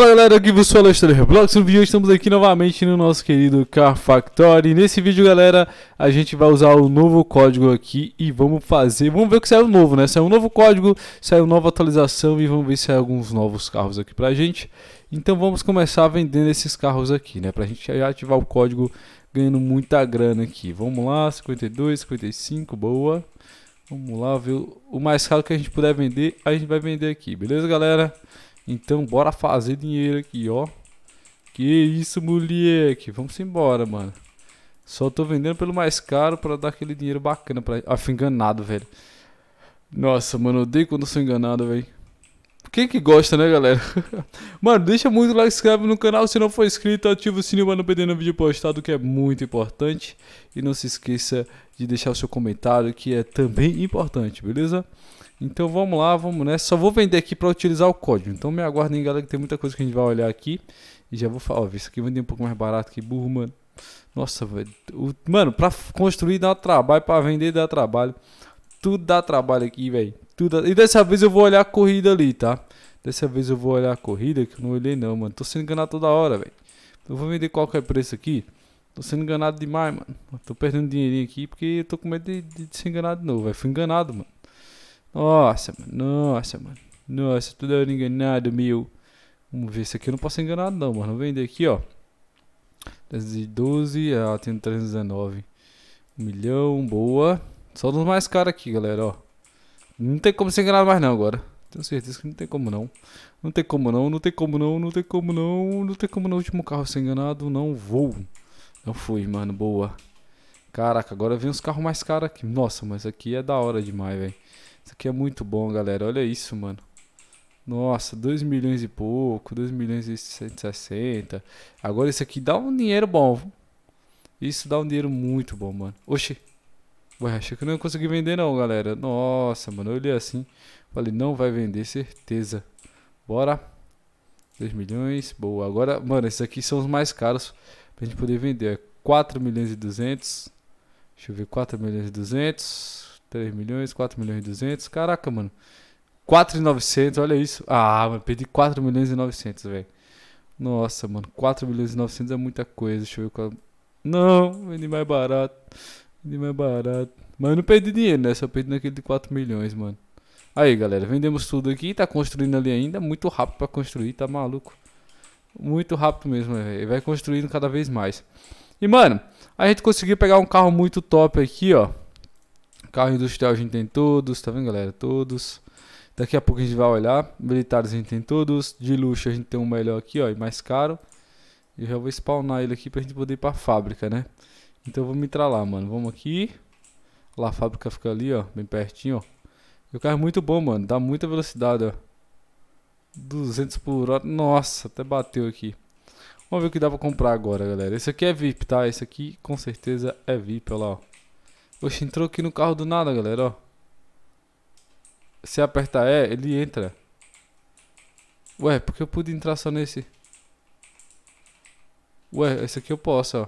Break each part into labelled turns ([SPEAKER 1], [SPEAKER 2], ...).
[SPEAKER 1] Fala galera, aqui vos é fala Estreler Blocks. No vídeo estamos aqui novamente no nosso querido Car Factory. Nesse vídeo, galera, a gente vai usar o novo código aqui e vamos fazer. Vamos ver o que saiu novo, né? Saiu um novo código, saiu nova atualização e vamos ver se sai alguns novos carros aqui pra gente. Então vamos começar vendendo esses carros aqui, né? Pra gente ativar o código ganhando muita grana aqui. Vamos lá, 52, 55, boa. Vamos lá ver o mais caro que a gente puder vender, a gente vai vender aqui, beleza, galera? Então bora fazer dinheiro aqui, ó. Que isso, moleque. Vamos embora, mano. Só tô vendendo pelo mais caro pra dar aquele dinheiro bacana pra... Ah, fui enganado, velho. Nossa, mano, odeio quando sou enganado, velho. Quem que gosta, né, galera? mano, deixa muito like, se inscreve no canal se não for inscrito, ativa o sininho para não perder nenhum vídeo postado, que é muito importante. E não se esqueça de deixar o seu comentário, que é também importante, beleza? Então vamos lá, vamos nessa. Só vou vender aqui para utilizar o código. Então me aguardem, galera, que tem muita coisa que a gente vai olhar aqui. E já vou falar, ó, isso aqui vender um pouco mais barato que burro, mano. Nossa, velho. Mano, para construir dá trabalho, para vender dá trabalho. Tudo dá trabalho aqui, velho. Tudo dá... E dessa vez eu vou olhar a corrida ali, tá? Dessa vez eu vou olhar a corrida, que eu não olhei não, mano. Tô sendo enganado toda hora, velho. Eu vou vender qualquer preço aqui. Tô sendo enganado demais, mano. Tô perdendo dinheirinho aqui porque eu tô com medo de, de, de ser enganado de novo, velho. Fui enganado, mano. Nossa, mano. Nossa, mano. Nossa, tudo era é enganado, meu. Vamos ver, se aqui eu não posso enganar não, mano. Vender aqui, ó. 312, ah, tem 319. 1 milhão, boa. Só dos mais caros aqui, galera, ó. Não tem como ser enganado mais não agora. Tenho certeza que não tem como não. Não tem como não, não tem como não, não tem como não. Não tem como o último carro ser enganado, não vou. Não fui, mano, boa. Caraca, agora vem os carros mais caros aqui. Nossa, mas aqui é da hora demais, velho. Isso aqui é muito bom, galera. Olha isso, mano. Nossa, 2 milhões e pouco, 2 milhões e 160. Agora isso aqui dá um dinheiro bom. Isso dá um dinheiro muito bom, mano. Oxi. Ué, achei que eu não ia conseguir vender não, galera. Nossa, mano, eu olhei assim. Falei, não vai vender, certeza. Bora. 2 milhões, boa. Agora, mano, esses aqui são os mais caros pra gente poder vender. É 4 milhões e 200. Deixa eu ver, 4 milhões e 200. 3 milhões, 4 milhões e 200. Caraca, mano. 4,900, olha isso. Ah, mano, perdi 4 milhões e 900, velho. Nossa, mano, 4 milhões e 900 é muita coisa. Deixa eu ver qual. Não, vendi mais barato. Vendi mais barato. Mas eu não perdi dinheiro, né? Só perdi naquele de 4 milhões, mano. Aí, galera, vendemos tudo aqui. Tá construindo ali ainda. Muito rápido pra construir, tá maluco? Muito rápido mesmo, né, velho. Vai construindo cada vez mais. E, mano, a gente conseguiu pegar um carro muito top aqui, ó. Carro industrial a gente tem todos, tá vendo galera? Todos. Daqui a pouco a gente vai olhar. Militares a gente tem todos. De luxo a gente tem um melhor aqui, ó, e mais caro. Eu já vou spawnar ele aqui pra gente poder ir pra fábrica, né? Então vamos entrar lá, mano. Vamos aqui. Lá a fábrica fica ali, ó, bem pertinho, ó. E o carro é muito bom, mano. Dá muita velocidade, ó. 200 por hora. Nossa, até bateu aqui. Vamos ver o que dá pra comprar agora, galera. Esse aqui é VIP, tá? Esse aqui com certeza é VIP, olha lá, ó. Oxe, entrou aqui no carro do nada, galera, ó. Se apertar E, ele entra. Ué, porque eu pude entrar só nesse? Ué, esse aqui eu posso, ó.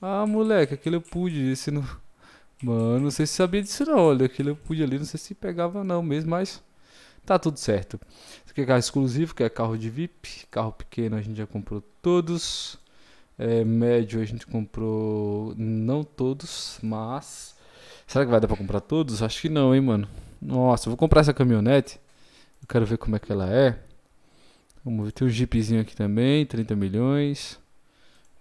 [SPEAKER 1] Ah, moleque, aquele eu pude, esse não... Mano, não sei se sabia disso não, olha, aquele eu pude ali, não sei se pegava não mesmo, mas... Tá tudo certo. Esse aqui é carro exclusivo, que é carro de VIP, carro pequeno a gente já comprou todos. É, médio a gente comprou não todos, mas. Será que vai dar pra comprar todos? Acho que não, hein, mano. Nossa, eu vou comprar essa caminhonete. Eu quero ver como é que ela é. Vamos ver, tem um jeepzinho aqui também, 30 milhões.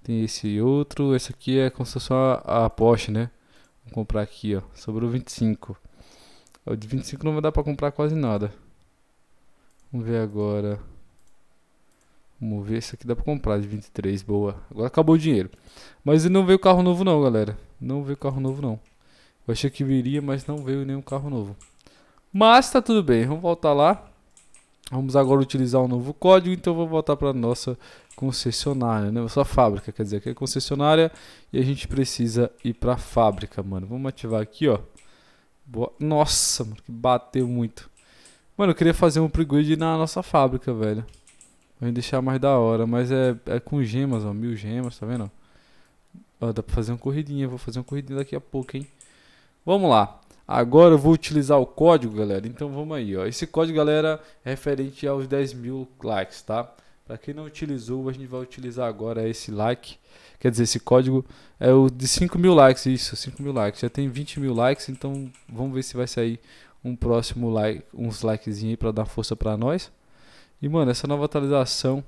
[SPEAKER 1] Tem esse outro. Esse aqui é como se fosse a, a Porsche, né? Vou comprar aqui, ó. Sobrou 25. O de 25 não vai dar pra comprar quase nada. Vamos ver agora. Vamos ver, esse aqui dá pra comprar de 23, boa. Agora acabou o dinheiro. Mas ele não veio carro novo não, galera. Não veio carro novo não. Eu achei que viria, mas não veio nenhum carro novo. Mas tá tudo bem, vamos voltar lá. Vamos agora utilizar um novo código, então vou voltar para nossa concessionária, né? Nossa fábrica, quer dizer, que é concessionária e a gente precisa ir para a fábrica, mano. Vamos ativar aqui, ó. Boa. Nossa, mano, que bateu muito. Mano, eu queria fazer um upgrade na nossa fábrica, velho vai deixar mais da hora, mas é, é com gemas, ó. Mil gemas, tá vendo? Ó, dá pra fazer uma corridinha. Vou fazer uma corridinha daqui a pouco, hein? Vamos lá. Agora eu vou utilizar o código, galera. Então vamos aí, ó. Esse código, galera, é referente aos 10 mil likes, tá? Para quem não utilizou, a gente vai utilizar agora esse like. Quer dizer, esse código é o de 5 mil likes. Isso, 5 mil likes. Já tem 20 mil likes, então vamos ver se vai sair um próximo like, uns likezinhos aí para dar força para nós. E, mano, essa nova atualização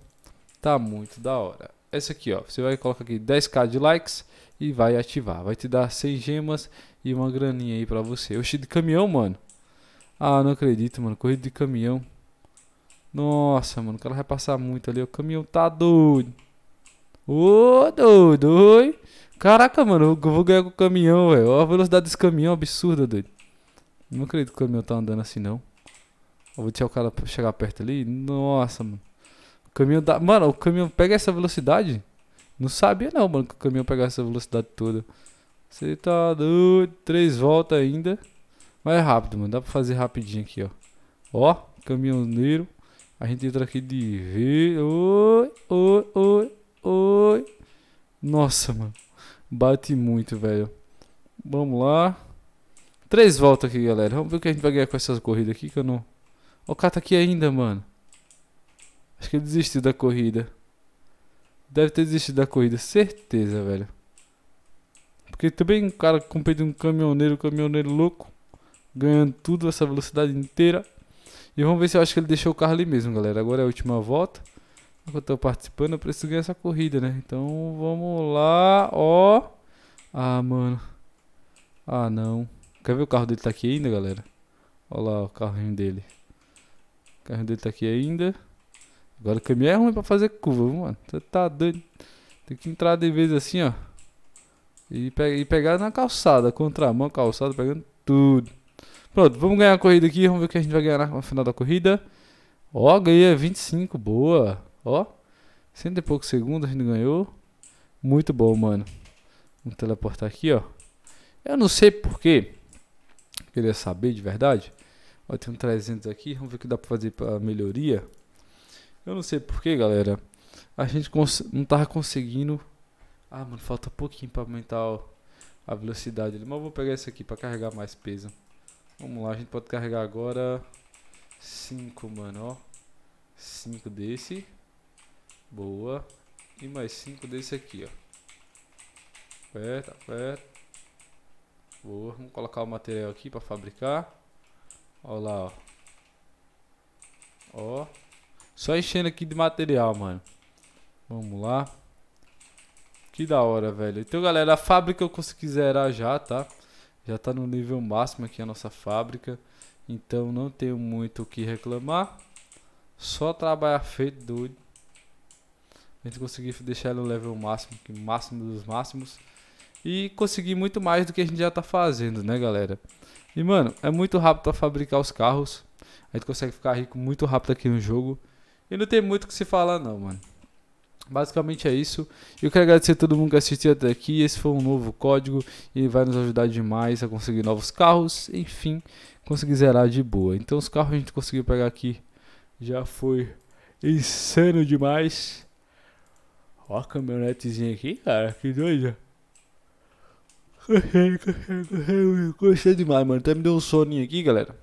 [SPEAKER 1] tá muito da hora. Essa aqui, ó. Você vai colocar aqui 10k de likes e vai ativar. Vai te dar 100 gemas e uma graninha aí pra você. Oxi, de caminhão, mano. Ah, não acredito, mano. Corrida de caminhão. Nossa, mano. O cara vai passar muito ali. O caminhão tá doido. Ô, doido. Oi. Caraca, mano. Eu vou ganhar com o caminhão, velho. Olha a velocidade desse caminhão é absurda, doido. Não acredito que o caminhão tá andando assim, não. Eu vou deixar o cara chegar perto ali. Nossa, mano. O caminhão dá. Mano, o caminhão pega essa velocidade? Não sabia não, mano, que o caminhão pegasse essa velocidade toda. Você tá doido. Três voltas ainda. Mas é rápido, mano. Dá pra fazer rapidinho aqui, ó. Ó, caminhoneiro. A gente entra aqui de ver. Oi, oi, oi, oi. Nossa, mano. Bate muito, velho. Vamos lá. Três voltas aqui, galera. Vamos ver o que a gente vai ganhar com essas corridas aqui que eu não o cara tá aqui ainda, mano. Acho que ele desistiu da corrida. Deve ter desistido da corrida, certeza, velho. Porque também um cara competindo um caminhoneiro, um caminhoneiro louco. Ganhando tudo, essa velocidade inteira. E vamos ver se eu acho que ele deixou o carro ali mesmo, galera. Agora é a última volta. Eu tô participando, eu preciso ganhar essa corrida, né? Então vamos lá, ó. Ah, mano. Ah, não. Quer ver o carro dele tá aqui ainda, galera? Olha lá o carrinho dele. O carro dele tá aqui ainda. Agora o caminhão é ruim pra fazer curva, mano. Você tá doido. Tem que entrar de vez assim, ó. E, pe e pegar na calçada, contramão, calçada, pegando tudo. Pronto, vamos ganhar a corrida aqui. Vamos ver o que a gente vai ganhar no final da corrida. Ó, ganhei 25, boa. Ó, cento e poucos segundos a gente ganhou. Muito bom, mano. Vamos teleportar aqui, ó. Eu não sei porquê. Queria saber de verdade. Ó, tem um 300 aqui. Vamos ver o que dá para fazer para melhoria. Eu não sei porque, galera. A gente não tava conseguindo. Ah, mano, falta pouquinho para aumentar a velocidade. Mas eu vou pegar esse aqui para carregar mais peso. Vamos lá, a gente pode carregar agora 5, mano, ó. 5 desse. Boa. E mais 5 desse aqui, ó. Aperta, aperta. Boa. Vamos colocar o material aqui para fabricar. Olha lá, ó. Ó. Só enchendo aqui de material, mano. Vamos lá. Que da hora, velho. Então, galera, a fábrica eu consegui zerar já, tá? Já tá no nível máximo aqui a nossa fábrica. Então, não tenho muito o que reclamar. Só trabalhar feito, doido. A gente conseguiu deixar ele no level máximo, que máximo dos máximos e conseguir muito mais do que a gente já está fazendo, né, galera? E, mano, é muito rápido para fabricar os carros. A gente consegue ficar rico muito rápido aqui no jogo. E não tem muito o que se falar, não, mano. Basicamente é isso. Eu quero agradecer a todo mundo que assistiu até aqui. Esse foi um novo código e vai nos ajudar demais a conseguir novos carros. Enfim, conseguir zerar de boa. Então, os carros a gente conseguiu pegar aqui já foi insano demais. Ó a caminhonetezinha aqui, cara, que doida. Gostei demais, mano. Até me deu um soninho aqui, galera.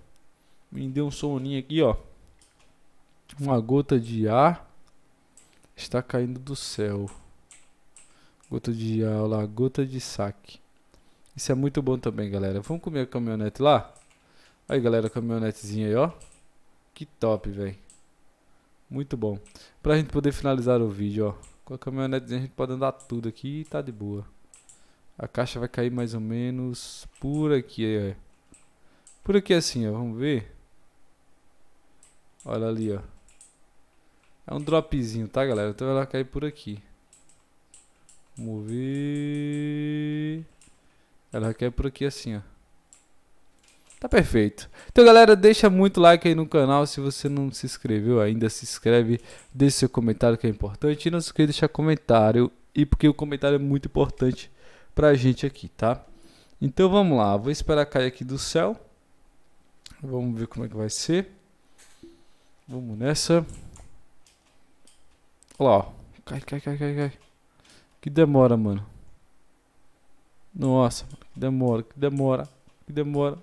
[SPEAKER 1] Me deu um soninho aqui, ó. Uma gota de ar está caindo do céu. Gota de ar, lá, gota de saque. Isso é muito bom também, galera. Vamos comer a caminhonete lá? Aí, galera, a caminhonetezinha aí, ó. Que top, velho. Muito bom. Pra gente poder finalizar o vídeo, ó. Com a caminhonetezinha a gente pode andar tudo aqui e tá de boa. A caixa vai cair mais ou menos por aqui. É. Por aqui assim, ó. Vamos ver. Olha ali, ó. É um dropzinho, tá, galera? Então ela cai por aqui. Vamos ver... Ela cai por aqui assim, ó. Tá perfeito. Então, galera, deixa muito like aí no canal. Se você não se inscreveu ainda, se inscreve. Deixe seu comentário que é importante. E não se esqueça de deixar comentário. E porque o comentário é muito importante a gente aqui, tá? Então vamos lá, vou esperar cair aqui do céu. Vamos ver como é que vai ser. Vamos nessa. Olha lá, ó. Cai, cai, cai, cai, cai. Que demora, mano. Nossa, que demora, que demora, que demora,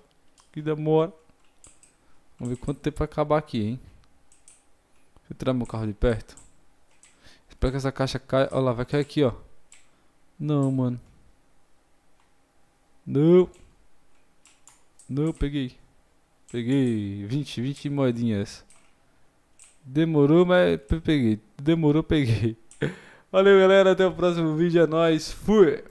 [SPEAKER 1] que demora. Vamos ver quanto tempo vai acabar aqui, hein. Deixa eu tirar meu carro de perto. Espero que essa caixa caia. Olha lá, vai cair aqui, ó. Não, mano. Não. Não, peguei. Peguei 20, 20 moedinhas. Demorou, mas peguei. Demorou, peguei. Valeu, galera. Até o próximo vídeo. É nóis. Fui!